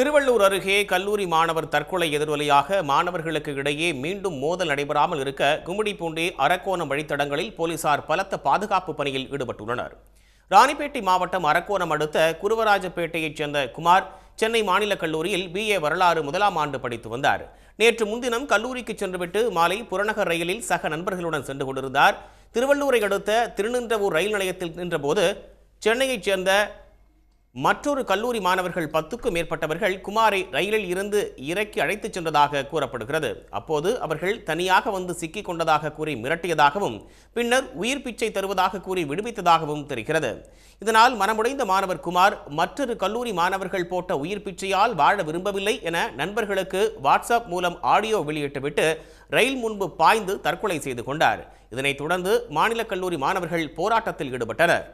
திருவள்ளூர் அருகே கல்லூரி மாணவர் தற்கொலை எதிர்வலியாக மாணவர்களுக்கு இடையே மீண்டும் மோதல் நடைபெறாமல் இருக்க கும்மிடிப்பூண்டி அரக்கோணம் வழித்தடங்களில் போலீசார் பலத்த பாதுகாப்பு பணியில் ஈடுபட்டுள்ளனர் ராணிப்பேட்டை மாவட்டம் அரக்கோணம் அடுத்த குருவராஜப்பேட்டையைச் சேர்ந்த குமார் சென்னை மாநில கல்லூரியில் ஏ வரலாறு முதலாம் ஆண்டு படித்து வந்தார் நேற்று முன்தினம் கல்லூரிக்கு சென்றுவிட்டு மாலை புறநகர் ரயிலில் சக நண்பர்களுடன் சென்று கொண்டிருந்தார் திருவள்ளூரை அடுத்த திருநின்றவூர் ரயில் நிலையத்தில் நின்றபோது சென்னையைச் சேர்ந்த மற்றொரு கல்லூரி மாணவர்கள் பத்துக்கும் மேற்பட்டவர்கள் குமாரை ரயிலில் இருந்து இறக்கி அழைத்துச் சென்றதாக கூறப்படுகிறது அப்போது அவர்கள் தனியாக வந்து சிக்கிக் கொண்டதாக கூறி மிரட்டியதாகவும் பின்னர் உயிர் பிச்சை தருவதாக கூறி விடுவித்ததாகவும் தெரிகிறது இதனால் மனமுடைந்த மாணவர் குமார் மற்றொரு கல்லூரி மாணவர்கள் போட்ட உயிர் பிச்சையால் வாழ விரும்பவில்லை என நண்பர்களுக்கு வாட்ஸ்அப் மூலம் ஆடியோ வெளியிட்டுவிட்டு ரயில் முன்பு பாய்ந்து தற்கொலை செய்து கொண்டார் இதனைத் தொடர்ந்து மாநில கல்லூரி மாணவர்கள் போராட்டத்தில் ஈடுபட்டனர்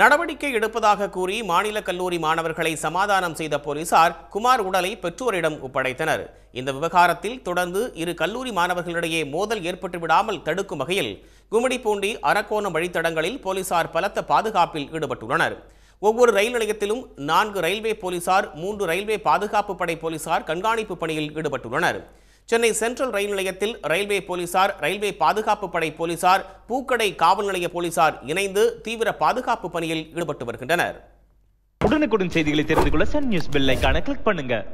நடவடிக்கை எடுப்பதாக கூறி மாநில கல்லூரி மாணவர்களை சமாதானம் செய்த போலீசார் குமார் உடலை பெற்றோரிடம் ஒப்படைத்தனர் இந்த விவகாரத்தில் தொடர்ந்து இரு கல்லூரி மாணவர்களிடையே மோதல் ஏற்பட்டு விடாமல் தடுக்கும் வகையில் கும்மிடிப்பூண்டி அரக்கோணம் வழித்தடங்களில் போலீசார் பலத்த பாதுகாப்பில் ஈடுபட்டுள்ளனர் ஒவ்வொரு ரயில் நிலையத்திலும் நான்கு ரயில்வே போலீசார் மூன்று ரயில்வே பாதுகாப்பு படை போலீசார் கண்காணிப்பு பணியில் ஈடுபட்டுள்ளனர் சென்னை சென்ட்ரல் ரயில் நிலையத்தில் ரயில்வே போலீசார் ரயில்வே பாதுகாப்பு படை போலீசார் பூக்கடை காவல் நிலைய போலீசார் இணைந்து தீவிர பாதுகாப்பு பணியில் ஈடுபட்டு வருகின்றனர் உடனுக்குடன் செய்திகளை தெரிந்து கொள்ள சன் நியூஸ் பில்லைக்கான கிளிக் பண்ணுங்க